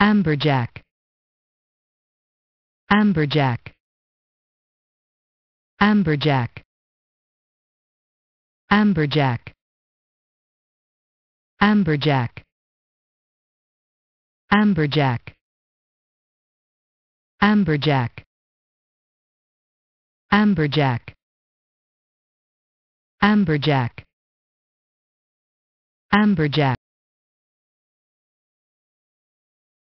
amberjack amberjack amberjack amberjack amberjack amberjack amberjack amberjack amberjack amberjack